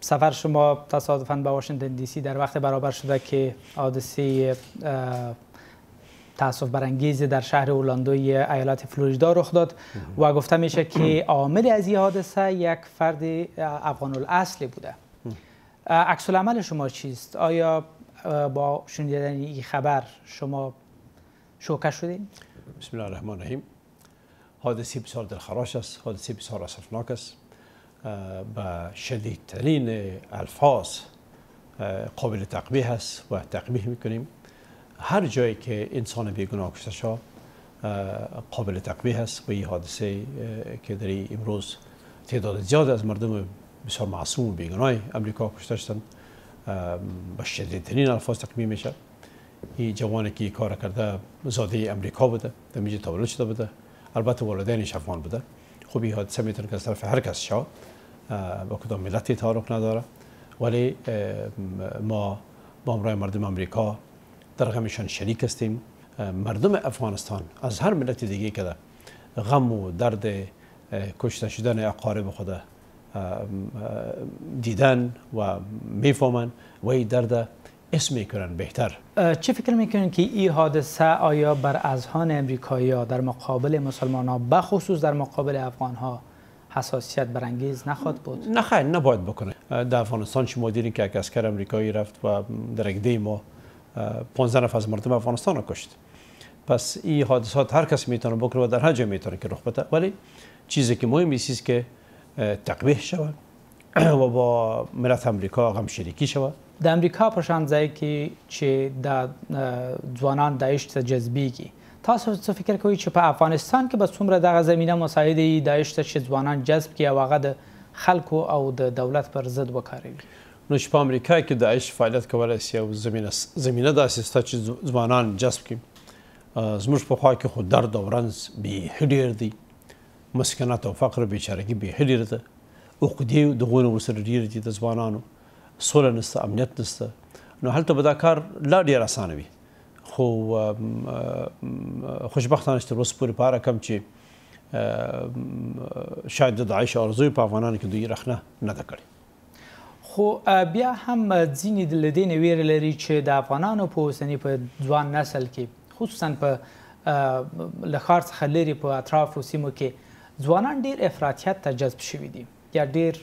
سفر شما تصادفاً به واشنگتن دی سی در وقت برابر شده که حادثه تاسف برانگیز در شهر اولاندوی ایالت فلوریدا رخ داد و گفته میشه که عامل از این حادثه یک فرد افغان الاصل بوده عکس عمل شما چیست آیا با شنیدن این خبر شما شوکه شدین بسم الله الرحمن الرحیم حادثه بسیار دلخراش است حادثه بسیار اسفناک است به شدیدترین الفاظ قابل تقبیه است و تقبیه میکنیم هر جایی که انسان بیگناه کشته شد قابل تقبیه است و این حادثه که در امروز تعداد زیاد از مردم بسیار معصوم و بیگناه امریکا کشته شدند به شدیدترین الفاظ تقبیه میشه این جوانی که کار کرده زاده امریکا بوده در میجه تولد شده بوده البته والدینش افغان بوده خوبی حادثه میتونه که از طرف هر کس شد با کدام ملتی تعلق نداره ولی ما با مردم امریکا در غمشان شریک هستیم مردم افغانستان از هر ملت دیگه که غم و درد کشته شدن اقارب خود دیدن و میفهمن و درد اسم میکنن بهتر چه فکر میکنین که این حادثه آیا بر اذهان امریکایی ها در مقابل مسلمان ها بخصوص در مقابل افغان ها حساسیت برانگیز نخواد بود نه خیر نباید بکنه در افغانستان شما دیدین که یک اسکر امریکایی رفت و در یک ما 15 نفر از مردم افغانستان رو کشت پس این حادثات هر کس میتونه بکنه و در هر جا میتونه که رخ بده ولی چیزی که مهم است که تقبیح شود و با ملت امریکا هم شریکی شوه د امریکا په شان ځای کې چې د ځوانان داعش ته جذبیږي تاسو څه فکر کوئ چې په افغانستان کې به څومره دغه زمینه مساعده داعش ته چې ځوانان جذب کړي او هغه د خلکو او د دولت پر ضد وکاروي نو چې په امریکا کې داعش فعالیت کولی سي او زمینه زمینه داسې شته چې ځوانان جذب کړي زموږ په خوا کې خو درد او رنځ بیخي ډېر دی مسکنات او فقر او بېچارګي بیخي ډېر ده عقدې دغونه ورسره ډېرې دي د ځوانانو سوله نشته امنیت نشته نو هلته به دا کار لا ډېر اسانه وي خو خوشبختانه چې تر اوسه پورې په هغه کم چې شاید د داعش ارزوی په افغانانو کې دوی رخنه نه ده کړې خو بیا هم ځینې د لدین ویر لري چې د افغانانو په اوسنی په ځوان نسل کې خصوصا په لخر څخه لري په اطراف او سیمو کې ځوانان ډیر افراطیت ته جذب شوي دي یا ډیر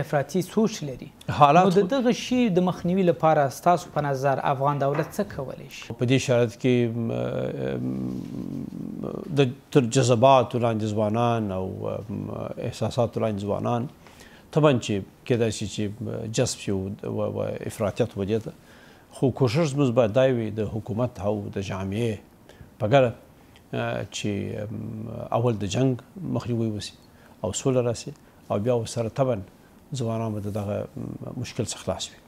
افراطي سوچ لري حالات د دغه شی د مخنیوي لپاره ستاسو په نظر افغان دولت څه کولی شي په دې شرط کې د تر جذبات وړاندې ځوانان او احساسات وړاندې ځوانان طبعا چې کېدای شي چې جذب شي او افراطیت ودی خو کوشش موږ باید دای وي د حکومت او د جامعې په ګډه چې اول د جنگ مخنیوي وشي او سوله راسي او بیا وسره طبعا ځوانان به دغه مشکل څخه خلاص وي